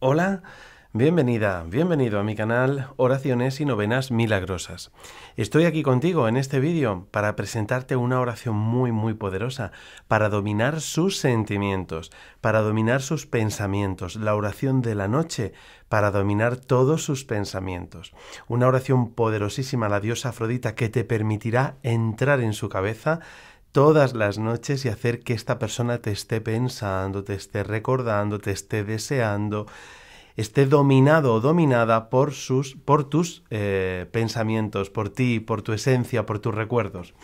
Hola, bienvenida, bienvenido a mi canal Oraciones y Novenas Milagrosas. Estoy aquí contigo en este vídeo para presentarte una oración muy muy poderosa, para dominar sus sentimientos, para dominar sus pensamientos, la oración de la noche, para dominar todos sus pensamientos. Una oración poderosísima a la diosa Afrodita que te permitirá entrar en su cabeza todas las noches y hacer que esta persona te esté pensando, te esté recordando, te esté deseando, esté dominado o dominada por, sus, por tus eh, pensamientos, por ti, por tu esencia, por tus recuerdos.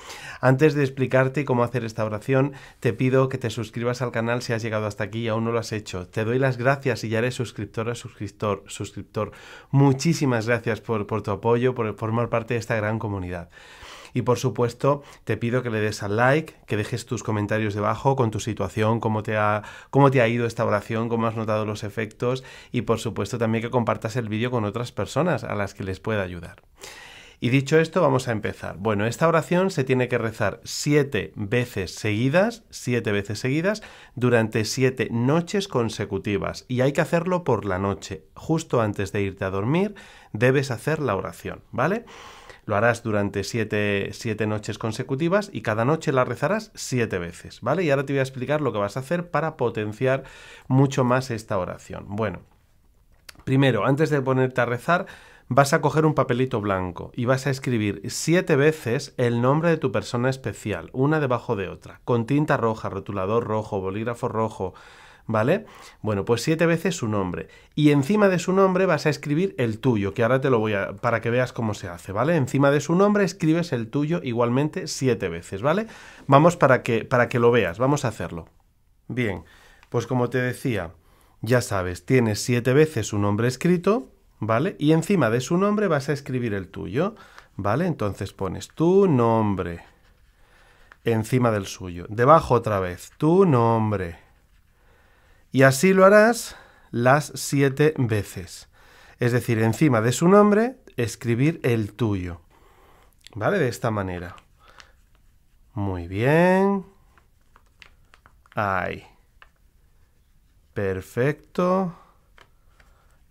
Antes de explicarte cómo hacer esta oración, te pido que te suscribas al canal si has llegado hasta aquí y aún no lo has hecho. Te doy las gracias y ya eres suscriptora, suscriptor, suscriptor. Muchísimas gracias por tu apoyo, por formar parte de esta gran comunidad. Y por supuesto, te pido que le des al like, que dejes tus comentarios debajo con tu situación, cómo te ha, cómo te ha ido esta oración, cómo has notado los efectos y por supuesto también que compartas el vídeo con otras personas a las que les pueda ayudar. Y dicho esto, vamos a empezar. Bueno, esta oración se tiene que rezar siete veces seguidas, siete veces seguidas, durante siete noches consecutivas. Y hay que hacerlo por la noche. Justo antes de irte a dormir, debes hacer la oración, ¿vale? Lo harás durante siete, noches consecutivas y cada noche la rezarás siete veces, ¿vale? Y ahora te voy a explicar lo que vas a hacer para potenciar mucho más esta oración. Bueno, primero, antes de ponerte a rezar, vas a coger un papelito blanco y vas a escribir siete veces el nombre de tu persona especial, una debajo de otra, con tinta roja, rotulador rojo, bolígrafo rojo, ¿vale? Bueno, pues siete veces su nombre. Y encima de su nombre vas a escribir el tuyo, que ahora te lo voy a... para que veas cómo se hace, ¿vale? Encima de su nombre escribes el tuyo igualmente siete veces, ¿vale? Vamos para que, para que lo veas, vamos a hacerlo. Bien, pues como te decía, ya sabes, tienes siete veces su nombre escrito, ¿vale? Y encima de su nombre vas a escribir el tuyo, ¿vale? Entonces pones tu nombre encima del suyo. Debajo otra vez, tu nombre y así lo harás las siete veces. Es decir, encima de su nombre, escribir el tuyo. ¿Vale? De esta manera. Muy bien. Ahí. Perfecto.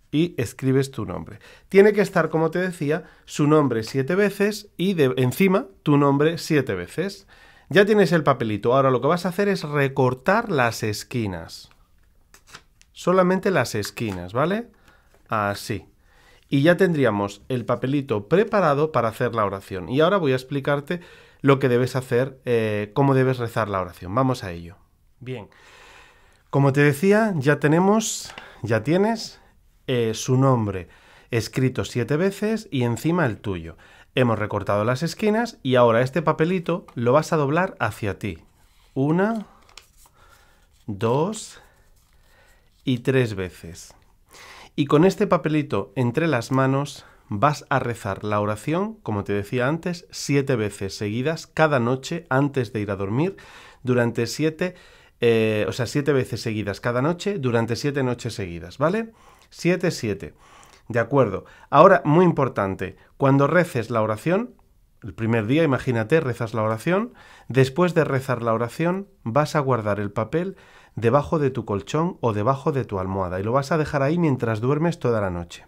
Y escribes tu nombre. Tiene que estar, como te decía, su nombre siete veces y de encima tu nombre siete veces. Ya tienes el papelito. Ahora lo que vas a hacer es recortar las esquinas solamente las esquinas, ¿vale? Así. Y ya tendríamos el papelito preparado para hacer la oración. Y ahora voy a explicarte lo que debes hacer, eh, cómo debes rezar la oración. Vamos a ello. Bien. Como te decía, ya tenemos, ya tienes eh, su nombre escrito siete veces y encima el tuyo. Hemos recortado las esquinas y ahora este papelito lo vas a doblar hacia ti. Una, dos, y tres veces. Y con este papelito entre las manos vas a rezar la oración, como te decía antes, siete veces seguidas cada noche antes de ir a dormir, durante siete, eh, o sea, siete veces seguidas cada noche, durante siete noches seguidas, ¿vale? Siete, siete. De acuerdo. Ahora, muy importante, cuando reces la oración, el primer día, imagínate, rezas la oración, después de rezar la oración, vas a guardar el papel debajo de tu colchón o debajo de tu almohada y lo vas a dejar ahí mientras duermes toda la noche.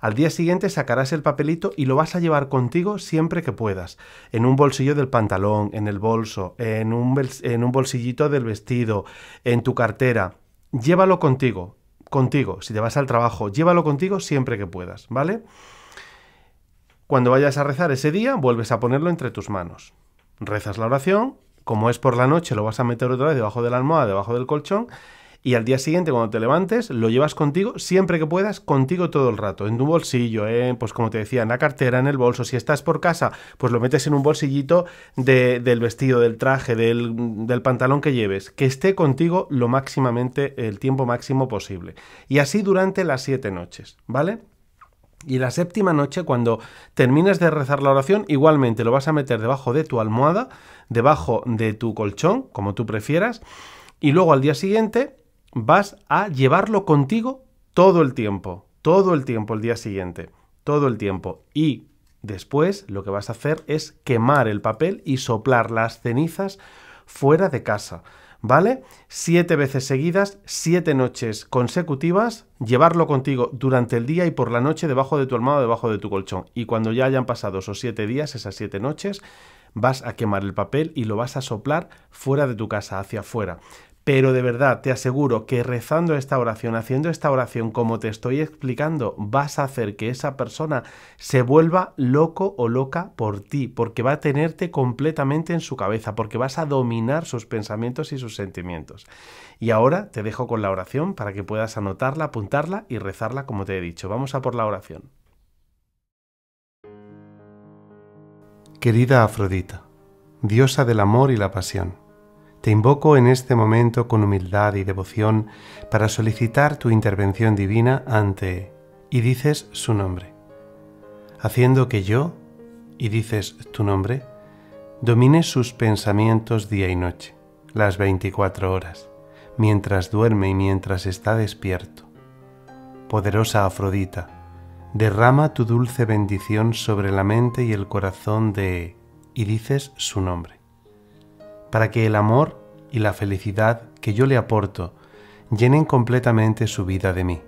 Al día siguiente sacarás el papelito y lo vas a llevar contigo siempre que puedas, en un bolsillo del pantalón, en el bolso, en un, en un bolsillito del vestido, en tu cartera. Llévalo contigo, contigo, si te vas al trabajo, llévalo contigo siempre que puedas, ¿vale? Cuando vayas a rezar ese día, vuelves a ponerlo entre tus manos. Rezas la oración, como es por la noche, lo vas a meter otra vez debajo de la almohada, debajo del colchón, y al día siguiente cuando te levantes lo llevas contigo siempre que puedas, contigo todo el rato, en tu bolsillo, pues como te decía, en la cartera, en el bolso, si estás por casa, pues lo metes en un bolsillito del vestido, del traje, del, del, pantalón que lleves, que esté contigo lo máximamente, el tiempo máximo posible. Y así durante las siete noches, ¿vale? Y la séptima noche, cuando termines de rezar la oración, igualmente lo vas a meter debajo de tu almohada, debajo de tu colchón, como tú prefieras, y luego al día siguiente vas a llevarlo contigo todo el tiempo, todo el tiempo el día siguiente, todo el tiempo. Y después lo que vas a hacer es quemar el papel y soplar las cenizas fuera de casa. ¿vale? Siete veces seguidas, siete noches consecutivas, llevarlo contigo durante el día y por la noche debajo de tu almohada, debajo de tu colchón. Y cuando ya hayan pasado esos siete días, esas siete noches, vas a quemar el papel y lo vas a soplar fuera de tu casa, hacia afuera. Pero de verdad, te aseguro que rezando esta oración, haciendo esta oración como te estoy explicando, vas a hacer que esa persona se vuelva loco o loca por ti, porque va a tenerte completamente en su cabeza, porque vas a dominar sus pensamientos y sus sentimientos. Y ahora te dejo con la oración para que puedas anotarla, apuntarla y rezarla como te he dicho. Vamos a por la oración. Querida Afrodita, diosa del amor y la pasión te invoco en este momento con humildad y devoción para solicitar tu intervención divina ante, y dices su nombre, haciendo que yo, y dices tu nombre, domine sus pensamientos día y noche, las 24 horas, mientras duerme y mientras está despierto. Poderosa Afrodita, derrama tu dulce bendición sobre la mente y el corazón de... y dices su nombre para que el amor y la felicidad que yo le aporto llenen completamente su vida de mí.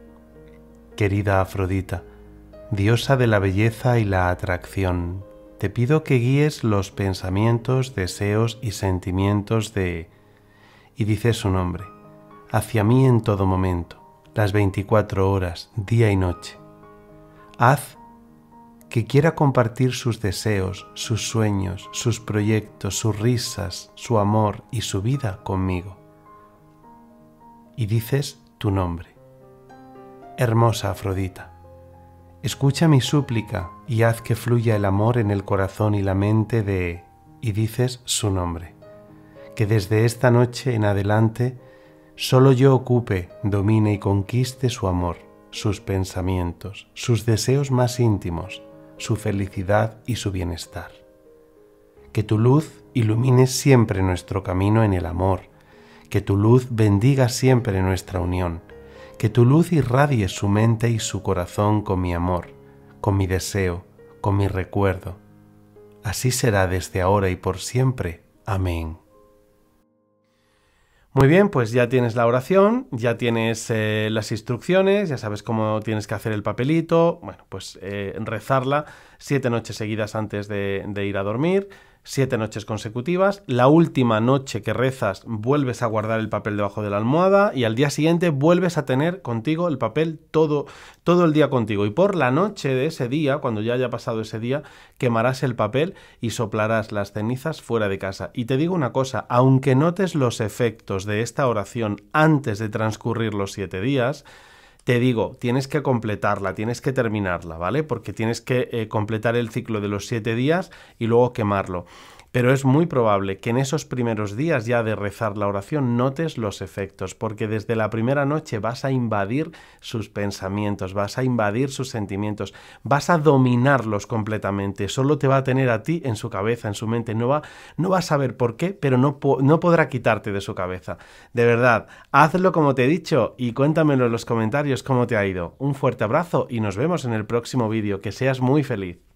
Querida Afrodita, diosa de la belleza y la atracción, te pido que guíes los pensamientos, deseos y sentimientos de... y dice su nombre, hacia mí en todo momento, las 24 horas, día y noche. Haz que quiera compartir sus deseos, sus sueños, sus proyectos, sus risas, su amor y su vida conmigo. Y dices tu nombre. Hermosa Afrodita, escucha mi súplica y haz que fluya el amor en el corazón y la mente de... y dices su nombre. Que desde esta noche en adelante solo yo ocupe, domine y conquiste su amor, sus pensamientos, sus deseos más íntimos su felicidad y su bienestar. Que tu luz ilumine siempre nuestro camino en el amor, que tu luz bendiga siempre nuestra unión, que tu luz irradie su mente y su corazón con mi amor, con mi deseo, con mi recuerdo. Así será desde ahora y por siempre. Amén. Muy bien, pues ya tienes la oración, ya tienes eh, las instrucciones, ya sabes cómo tienes que hacer el papelito, bueno, pues eh, rezarla siete noches seguidas antes de ir a dormir, siete noches consecutivas. La última noche que rezas vuelves a guardar el papel debajo de la almohada y al día siguiente vuelves a tener contigo el papel todo, todo el día contigo. Y por la noche de ese día, cuando ya haya pasado ese día, quemarás el papel y soplarás las cenizas fuera de casa. Y te digo una cosa, aunque notes los efectos de esta oración antes de transcurrir los siete días, te digo, tienes que completarla, tienes que terminarla, ¿vale? Porque tienes que eh, completar el ciclo de los siete días y luego quemarlo. Pero es muy probable que en esos primeros días ya de rezar la oración notes los efectos, porque desde la primera noche vas a invadir sus pensamientos, vas a invadir sus sentimientos, vas a dominarlos completamente, solo te va a tener a ti en su cabeza, en su mente, no va, no va a saber por qué, pero no, no podrá quitarte de su cabeza. De verdad, hazlo como te he dicho y cuéntamelo en los comentarios cómo te ha ido. Un fuerte abrazo y nos vemos en el próximo vídeo, que seas muy feliz.